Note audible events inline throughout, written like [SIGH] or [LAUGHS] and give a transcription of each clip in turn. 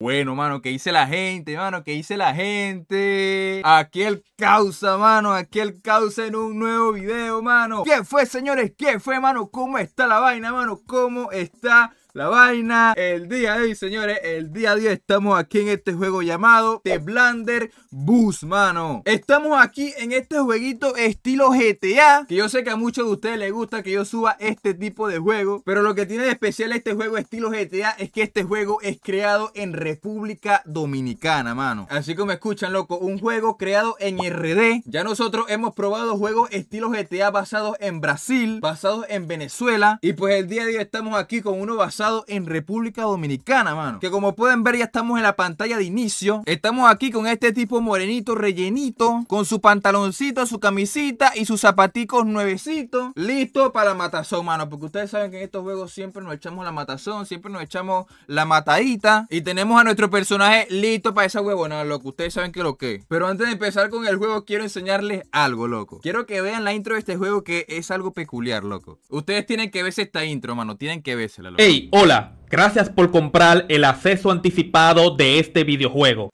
Bueno, mano, ¿qué dice la gente, mano? ¿Qué dice la gente? Aquí el causa, mano, aquí el causa en un nuevo video, mano. ¿Qué fue, señores? ¿Qué fue, mano? ¿Cómo está la vaina, mano? ¿Cómo está la vaina. El día de hoy, señores, el día de hoy estamos aquí en este juego llamado The Blunder Bus, mano. Estamos aquí en este jueguito estilo GTA, que yo sé que a muchos de ustedes les gusta que yo suba este tipo de juego, pero lo que tiene de especial este juego estilo GTA es que este juego es creado en República Dominicana, mano. Así como escuchan, loco, un juego creado en RD. Ya nosotros hemos probado juegos estilo GTA basados en Brasil, basados en Venezuela, y pues el día de hoy estamos aquí con uno basado en República Dominicana, mano. Que como pueden ver, ya estamos en la pantalla de inicio. Estamos aquí con este tipo morenito, rellenito, con su pantaloncito, su camisita y sus zapaticos nuevecitos. Listo para la matazón, mano. Porque ustedes saben que en estos juegos siempre nos echamos la matazón, siempre nos echamos la matadita. Y tenemos a nuestro personaje listo para esa huevona, que Ustedes saben que lo que Pero antes de empezar con el juego, quiero enseñarles algo, loco. Quiero que vean la intro de este juego que es algo peculiar, loco. Ustedes tienen que verse esta intro, mano. Tienen que vérsela, loco. Ey, Hola, gracias por comprar el acceso anticipado de este videojuego.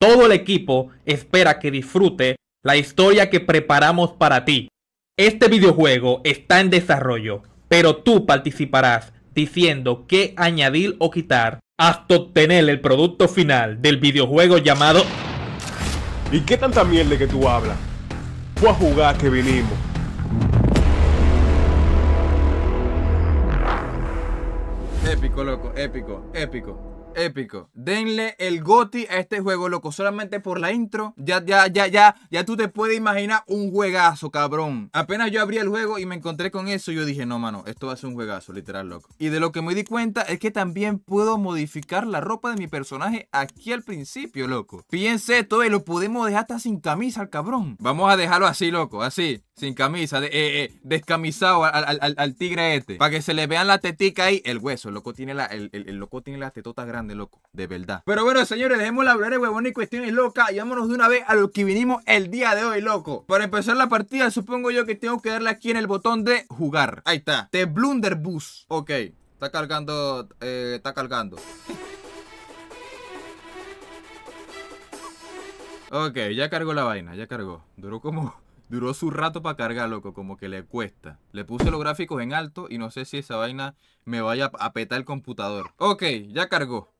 Todo el equipo espera que disfrute la historia que preparamos para ti. Este videojuego está en desarrollo, pero tú participarás diciendo qué añadir o quitar hasta obtener el producto final del videojuego llamado... ¿Y qué tanta mierda que tú hablas? Fue jugar que vinimos. Épico, loco, épico, épico. Épico. Denle el goti a este juego, loco. Solamente por la intro. Ya, ya, ya, ya. Ya tú te puedes imaginar un juegazo, cabrón. Apenas yo abrí el juego y me encontré con eso, yo dije, no, mano, esto va a ser un juegazo, literal, loco. Y de lo que me di cuenta es que también puedo modificar la ropa de mi personaje aquí al principio, loco. Fíjense todo y lo podemos dejar hasta sin camisa al cabrón. Vamos a dejarlo así, loco, así. Sin camisa, de, eh, eh, descamisado al, tigre este. Para que se le vean la tetica ahí. El hueso, loco tiene la, el, loco tiene las tetotas grandes de loco, de verdad. Pero bueno, señores, dejemos la hablar de huevones y cuestiones locas y vámonos de una vez a lo que vinimos el día de hoy, loco. Para empezar la partida, supongo yo que tengo que darle aquí en el botón de jugar. Ahí está, de Blunderbus Ok, está cargando, eh, está cargando. Ok, ya cargó la vaina, ya cargó. Duró como... [LAUGHS] Duró su rato para cargar, loco, como que le cuesta. Le puse los gráficos en alto y no sé si esa vaina me vaya a petar el computador. Ok, ya cargó.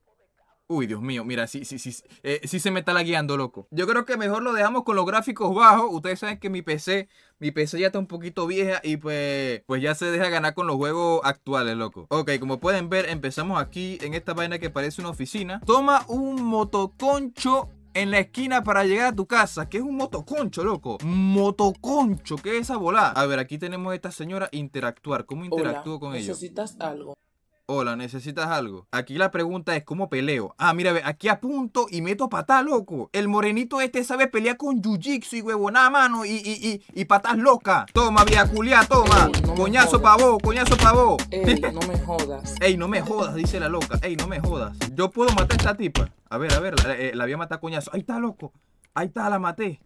Uy, Dios mío, mira, sí, sí, sí, eh, sí se me está guiando, loco. Yo creo que mejor lo dejamos con los gráficos bajos. Ustedes saben que mi PC, mi PC ya está un poquito vieja y pues, pues ya se deja ganar con los juegos actuales, loco. Ok, como pueden ver, empezamos aquí en esta vaina que parece una oficina. Toma un motoconcho en la esquina para llegar a tu casa, ¿Qué es un motoconcho, loco. Motoconcho, ¿qué es esa volada? A ver, aquí tenemos a esta señora interactuar. ¿Cómo interactúo con ella? Necesitas algo. Hola, ¿necesitas algo? Aquí la pregunta es, ¿cómo peleo? Ah, mira, ve, aquí apunto y meto patá, loco. El morenito este sabe pelear con jiu-jitsu y nada mano, y, y, y, loca. Toma, vía culia, toma. coñazo pa' vos, coñazo pa' vos. Ey, [LAUGHS] no me jodas. Ey, no me jodas, dice la loca. Ey, no me jodas. Yo puedo matar a esta tipa. A ver, a ver, eh, la, voy a matar coñazo. Ahí está, loco. Ahí está, la maté.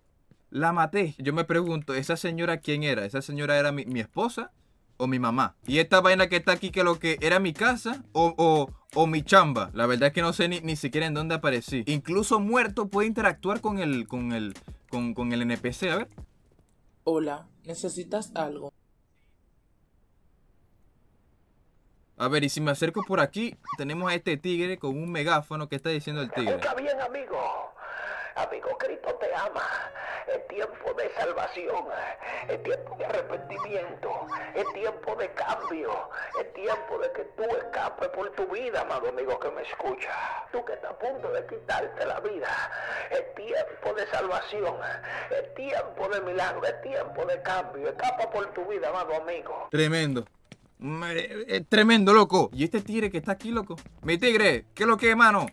La maté. Yo me pregunto, ¿esa señora quién era? ¿Esa señora era mi, mi esposa? o mi mamá. Y esta vaina que está aquí, que lo que era mi casa o, mi chamba. La verdad es que no sé ni, ni, siquiera en dónde aparecí. Incluso muerto puede interactuar con el, con el, con, el NPC. A ver. Hola, ¿necesitas algo? A ver, y si me acerco por aquí, tenemos a este tigre con un megáfono que está diciendo el tigre. Amigo, Cristo te ama. Es tiempo de salvación, es tiempo de arrepentimiento, es tiempo de cambio, es tiempo de que tú escapes por tu vida, amado amigo que me escucha. Tú que estás a punto de quitarte la vida, es tiempo de salvación, es tiempo de milagro, es tiempo de cambio. Escapa por tu vida, amado amigo. Tremendo. Eh, tremendo, loco. Y este tigre que está aquí, loco. Mi tigre, ¿qué es lo que, hermano?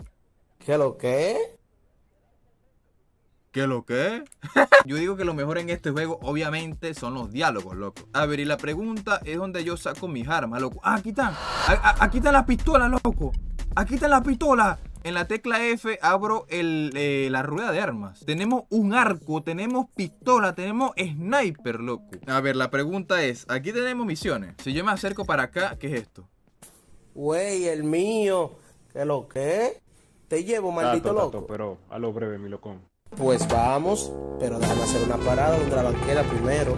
¿Qué lo que? ¿Qué lo que? [LAUGHS] yo digo que lo mejor en este juego obviamente son los diálogos, loco. A ver, y la pregunta es donde yo saco mis armas, loco. Ah, aquí están. aquí están las pistolas, loco. Aquí están las pistolas. En la tecla F abro eh, la rueda de armas. Tenemos un arco, tenemos pistola, tenemos sniper, loco. A ver, la pregunta es, aquí tenemos misiones. Si yo me acerco para acá, ¿qué es esto? Güey, el mío. ¿Qué lo que? Te llevo, maldito loco. pero a lo breve, mi locón. Pues vamos, pero déjame hacer una parada donde la banquera primero.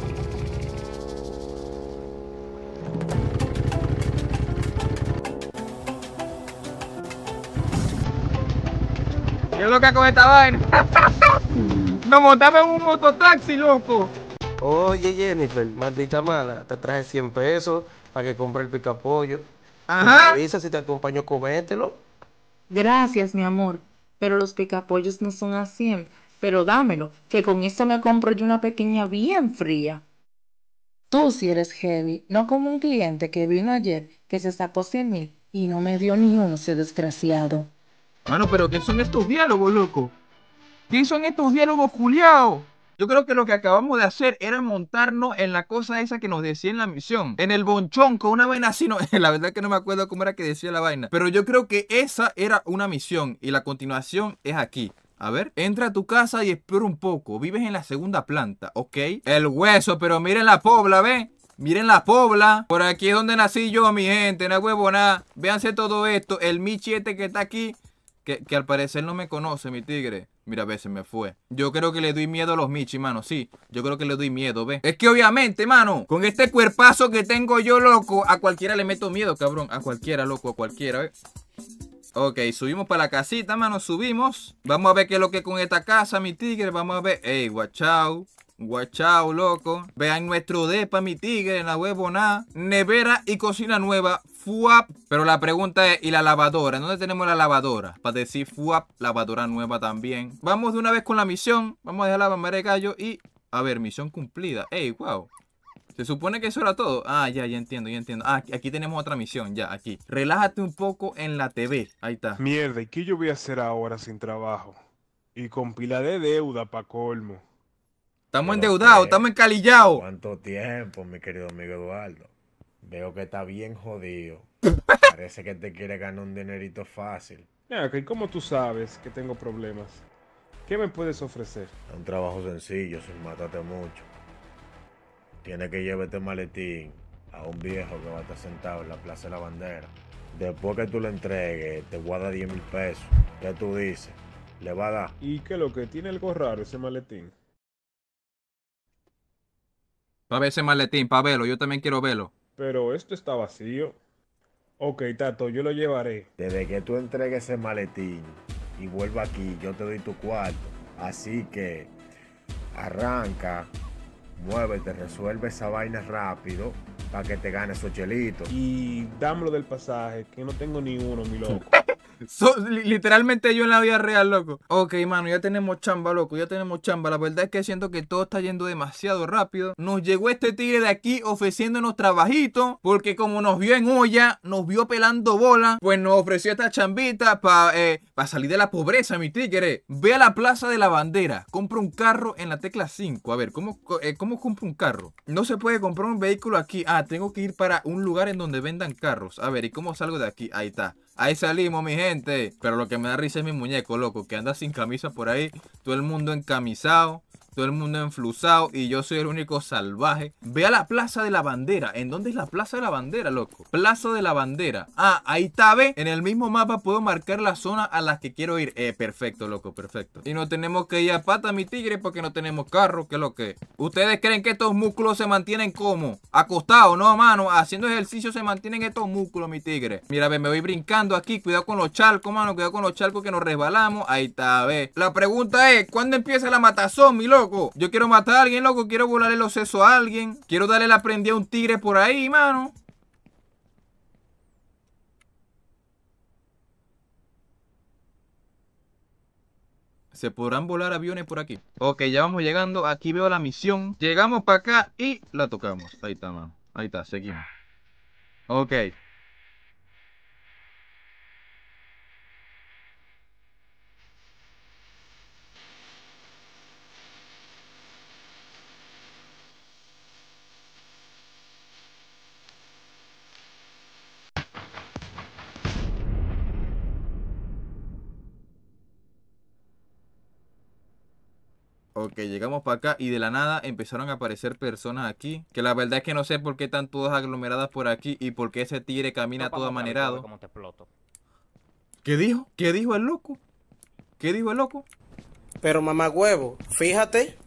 ¿Qué es lo que con esta vaina? [LAUGHS] Nos montamos en un mototaxi, loco. Oye, Jennifer, maldita mala, te traje 100 pesos para que compre el picapollo. Ajá. Te avisa si te acompaño, comételo. Gracias, mi amor pero los picapollos no son así. Pero dámelo, que con esto me compro yo una pequeña bien fría. Tú si eres heavy, no como un cliente que vino ayer, que se sacó cien mil y no me dio ni uno, ese desgraciado. Mano, pero ¿qué son estos diálogos, loco? ¿Qué son estos diálogos, Juliao? Yo creo que lo que acabamos de hacer era montarnos en la cosa esa que nos decía en la misión. En el bonchón con una vaina así. No, [LAUGHS] la verdad que no me acuerdo cómo era que decía la vaina. Pero yo creo que esa era una misión. Y la continuación es aquí. A ver, entra a tu casa y explora un poco. Vives en la segunda planta, ¿ok? El hueso, pero miren la pobla, ¿ven? Miren la pobla. Por aquí es donde nací yo, mi gente. No huevona. Véanse todo esto. El michiete que está aquí. Que, que al parecer no me conoce, mi tigre. Mira, ve, se me fue. Yo creo que le doy miedo a los Michi, mano. Sí, yo creo que le doy miedo, ve. Es que obviamente, mano, con este cuerpazo que tengo yo, loco, a cualquiera le meto miedo, cabrón. A cualquiera, loco, a cualquiera, ve. Ok, subimos para la casita, mano, subimos. Vamos a ver qué es lo que con esta casa, mi tigre. Vamos a ver. Ey, guachao. Guachao, loco. Vean nuestro depa, mi tigre, en la nada. Nevera y cocina nueva. Fuap. Pero la pregunta es, ¿y la lavadora? ¿Dónde tenemos la lavadora? Para decir fuap, lavadora nueva también. Vamos de una vez con la misión. Vamos a dejar la mamá de gallo y... A ver, misión cumplida. Ey, wow. Se supone que eso era todo. Ah, ya, ya entiendo, ya entiendo. Ah, aquí tenemos otra misión, ya, aquí. Relájate un poco en la TV. Ahí está. Mierda, ¿y qué yo voy a hacer ahora sin trabajo? Y con pila de deuda pa' colmo. Estamos endeudados, estamos encalillados. ¿Cuánto tiempo, mi querido amigo Eduardo? Veo que está bien jodido. [LAUGHS] Parece que te quiere ganar un dinerito fácil. Ya, que ¿cómo tú sabes que tengo problemas? ¿Qué me puedes ofrecer? Un trabajo sencillo, sin matarte mucho. Tienes que llevarte maletín a un viejo que va a estar sentado en la Plaza de la Bandera. Después que tú le entregues, te guarda 10 mil pesos. ¿Qué tú dices? Le va a dar. ¿Y qué lo que tiene algo raro ese maletín? Para ver ese maletín, para verlo. Yo también quiero verlo. Pero esto está vacío. Ok, Tato, yo lo llevaré. Desde que tú entregues ese maletín y vuelva aquí, yo te doy tu cuarto. Así que arranca, muévete, resuelve esa vaina rápido para que te ganes esos chelitos. Y dámelo del pasaje, que no tengo ni uno, mi loco literalmente yo en la vida real, loco. Ok, mano, ya tenemos chamba, loco. Ya tenemos chamba. La verdad es que siento que todo está yendo demasiado rápido. Nos llegó este tigre de aquí ofreciéndonos trabajito. Porque como nos vio en olla, nos vio pelando bola. Pues nos ofreció esta chambita para eh, salir de la pobreza, mi tigre. Ve a la plaza de la bandera. Compra un carro en la tecla 5. A ver, ¿cómo, eh, ¿cómo compro un carro? No se puede comprar un vehículo aquí. Ah, tengo que ir para un lugar en donde vendan carros. A ver, ¿y cómo salgo de aquí? Ahí está. Ahí salimos, mi gente. Pero lo que me da risa es mi muñeco, loco, que anda sin camisa por ahí, todo el mundo encamisado todo el mundo enflusado y yo soy el único salvaje. Ve a la Plaza de la Bandera. ¿En dónde es la Plaza de la Bandera, loco? Plaza de la Bandera. Ah, ahí está, ve. En el mismo mapa puedo marcar la zona a la que quiero ir. Eh, perfecto, loco, perfecto. Y no tenemos que ir a pata, mi tigre, porque no tenemos carro, que es lo que. ¿Ustedes creen que estos músculos se mantienen como? Acostados, no, mano. Haciendo ejercicio se mantienen estos músculos, mi tigre. Mira, ve, me voy brincando aquí. Cuidado con los charcos, mano. Cuidado con los charcos que nos resbalamos. Ahí está, ve. La pregunta es, ¿cuándo empieza la matazón, mi loco? Yo quiero matar a alguien, loco. Quiero volarle los sesos a alguien. Quiero darle la prendida a un tigre por ahí, mano. ¿Se podrán volar aviones por aquí? Ok, ya vamos llegando. Aquí veo la misión. Llegamos para acá y la tocamos. Ahí está, mano. Ahí está, seguimos. Ok. Que llegamos para acá y de la nada empezaron a aparecer personas aquí. Que la verdad es que no sé por qué están todas aglomeradas por aquí y por qué ese tigre camina toda todo amanerado. ¿Qué dijo? ¿Qué dijo el loco? ¿Qué dijo el loco? Pero mamá huevo, fíjate.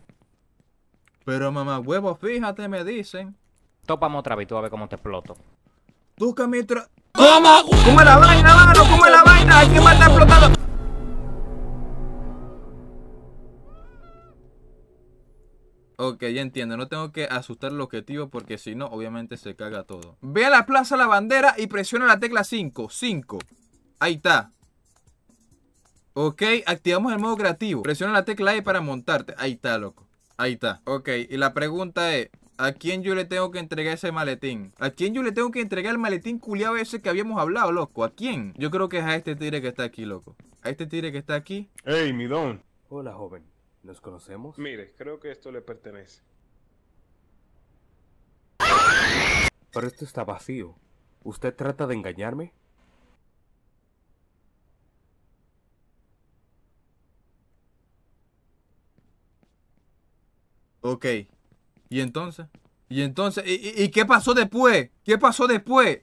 Pero mamá huevo, fíjate, me dicen. Tópame otra vez, tú a ver cómo te exploto. Tú que ¿Cómo? ¡Toma! ¡Come la vaina, mano! ¡Come la vaina! ¡Aquí me está explotando! Ok, ya entiendo, no tengo que asustar el objetivo porque si no, obviamente se caga todo. Ve a la plaza la bandera y presiona la tecla 5. 5. Ahí está. Ok, activamos el modo creativo. Presiona la tecla E para montarte. Ahí está, loco. Ahí está. Ok, y la pregunta es, ¿a quién yo le tengo que entregar ese maletín? ¿A quién yo le tengo que entregar el maletín culiado ese que habíamos hablado, loco? ¿A quién? Yo creo que es a este tigre que está aquí, loco. A este tigre que está aquí. Hey, don Hola, joven. ¿Nos conocemos? Mire, creo que esto le pertenece. Pero esto está vacío. ¿Usted trata de engañarme? Ok. ¿Y entonces? ¿Y entonces? ¿Y, qué pasó después? ¿Qué pasó después?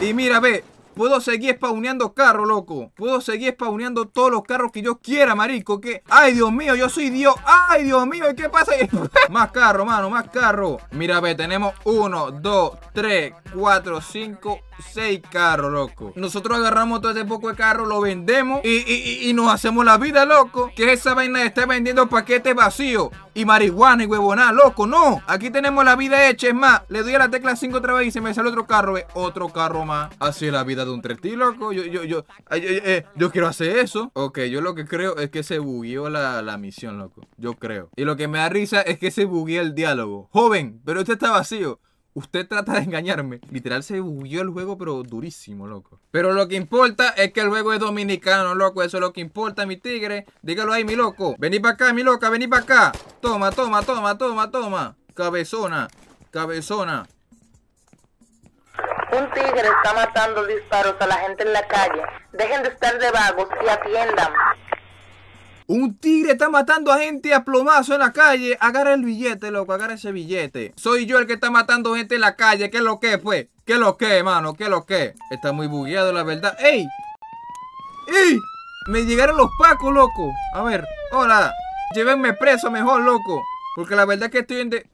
Y mira, ve, Puedo seguir spawneando carros, loco. Puedo seguir spawneando todos los carros que yo quiera, marico. Que. ¡Ay, Dios mío! Yo soy Dios. ¡Ay, Dios mío! ¿Qué pasa? [LAUGHS] más carro, mano, más carro. Mira, ve, tenemos uno, dos, tres, cuatro, cinco, seis carros, loco. Nosotros agarramos todo este poco de carro, lo vendemos y, nos hacemos la vida, loco. Que esa vaina de vendiendo paquetes vacíos y marihuana y huevoná, loco. No, aquí tenemos la vida hecha. Es más, le doy a la tecla 5 otra vez y se me sale otro carro, ve. Otro carro más. Así es la vida. De un treti, loco. Yo, yo, yo, eh, yo quiero hacer eso. Ok, yo lo que creo es que se bugueó la, misión, loco. Yo creo. Y lo que me da risa es que se bugueó el diálogo. Joven, pero usted está vacío. Usted trata de engañarme. Literal se bugueó el juego, pero durísimo, loco. Pero lo que importa es que el juego es dominicano, loco. Eso es lo que importa, mi tigre. Dígalo ahí, mi loco. Vení para acá, mi loca, vení para acá. Toma, toma, toma, toma, toma. Cabezona, cabezona. Un tigre está matando disparos a la gente en la calle. Dejen de estar de vagos y atiendan. Un tigre está matando a gente a plomazo en la calle. Agarra el billete, loco, agarra ese billete. Soy yo el que está matando gente en la calle. ¿Qué es lo que, fue? ¿Qué es lo que, hermano? ¿Qué es lo que? Está muy bugueado, la verdad. ¡Ey! ¡Ey! Me llegaron los pacos, loco. A ver, hola. Llévenme preso mejor, loco. Porque la verdad que estoy en de...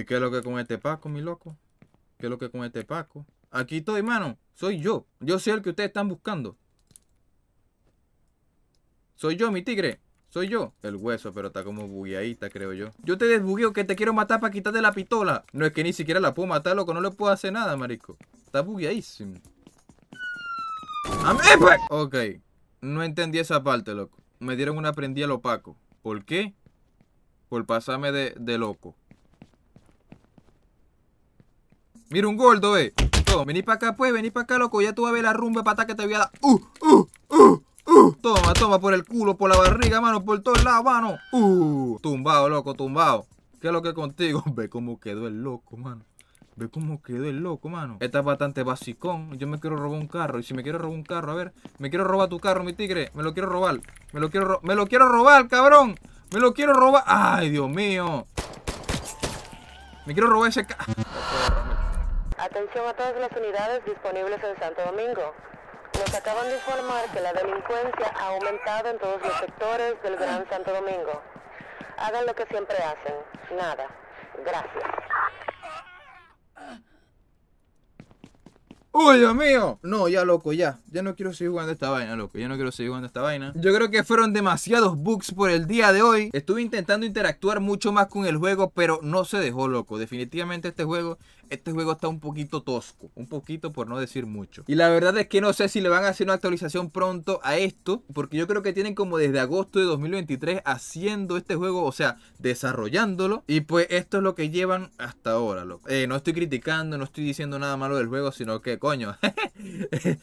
¿Y qué es lo que con este Paco, mi loco? ¿Qué es lo que con este Paco? Aquí estoy, mano. Soy yo. Yo soy el que ustedes están buscando. Soy yo, mi tigre. Soy yo. El hueso, pero está como bugueadita, creo yo. Yo te desbugueo que te quiero matar para quitarte la pistola. No es que ni siquiera la puedo matar, loco. No le puedo hacer nada, marico. Está bugueadísimo. Pues. Ok. No entendí esa parte, loco. Me dieron una prendida al opaco. ¿Por qué? Por pasarme de, de loco. Mira un gordo, eh vení para acá, pues, vení para acá, loco. Ya tú vas a ver la rumba pata que te voy a dar. Uh, uh, uh, uh. toma, toma, por el culo, por la barriga, mano, por todos lados, mano. Uh, tumbado, loco, tumbado. ¿Qué es lo que contigo? [LAUGHS] Ve cómo quedó el loco, mano. Ve cómo quedó el loco, mano. Esta es bastante basicón. Yo me quiero robar un carro. Y si me quiero robar un carro, a ver. Me quiero robar tu carro, mi tigre. Me lo quiero robar. Me lo quiero, me lo quiero robar, cabrón. Me lo quiero robar. Ay, Dios mío. Me quiero robar ese carro. Atención a todas las unidades disponibles en Santo Domingo. Nos acaban de informar que la delincuencia ha aumentado en todos los sectores del Gran Santo Domingo. Hagan lo que siempre hacen. Nada. Gracias. ¡Uy, Dios mío! No, ya loco, ya. Ya no quiero seguir jugando esta vaina, loco. Ya no quiero seguir jugando esta vaina. Yo creo que fueron demasiados bugs por el día de hoy. Estuve intentando interactuar mucho más con el juego, pero no se dejó, loco. Definitivamente este juego este juego está un poquito tosco, un poquito por no decir mucho. Y la verdad es que no sé si le van a hacer una actualización pronto a esto, porque yo creo que tienen como desde agosto de 2023 haciendo este juego, o sea, desarrollándolo. Y pues esto es lo que llevan hasta ahora, loco. Eh, no estoy criticando, no estoy diciendo nada malo del juego, sino que, coño, [LAUGHS] eh,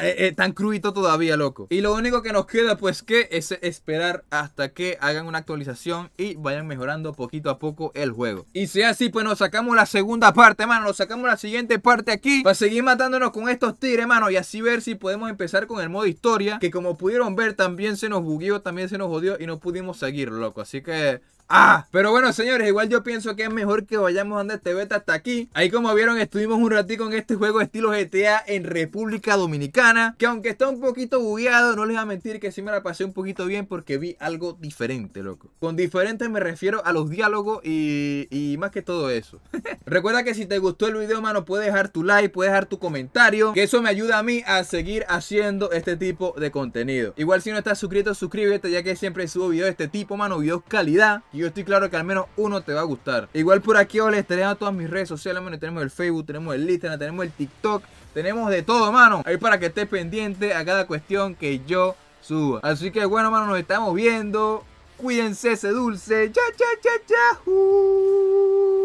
eh, tan cruito todavía, loco. Y lo único que nos queda, pues, que es esperar hasta que hagan una actualización y vayan mejorando poquito a poco el juego. Y si así, pues nos sacamos la segunda parte, mano sacamos la siguiente parte aquí para seguir matándonos con estos tigres, hermano. Y así ver si podemos empezar con el modo historia. Que como pudieron ver, también se nos bugueó, también se nos jodió y no pudimos seguir, loco. Así que Ah, pero bueno, señores, igual yo pienso que es mejor que vayamos andando este beta hasta aquí. Ahí como vieron, estuvimos un ratito en este juego estilo GTA en República Dominicana, que aunque está un poquito bugueado, no les voy a mentir que sí me la pasé un poquito bien porque vi algo diferente, loco. Con diferente me refiero a los diálogos y, más que todo eso. [LAUGHS] Recuerda que si te gustó el video, mano, puedes dejar tu like, puedes dejar tu comentario, que eso me ayuda a mí a seguir haciendo este tipo de contenido. Igual si no estás suscrito, suscríbete, ya que siempre subo videos de este tipo, mano, videos calidad yo estoy claro que al menos uno te va a gustar. Igual por aquí oles, les tenemos todas mis redes sociales, Tenemos el Facebook, tenemos el Instagram, tenemos el TikTok. Tenemos de todo, mano. Ahí para que estés pendiente a cada cuestión que yo suba. Así que bueno, mano, nos estamos viendo. Cuídense ese dulce. Cha, cha, cha, cha.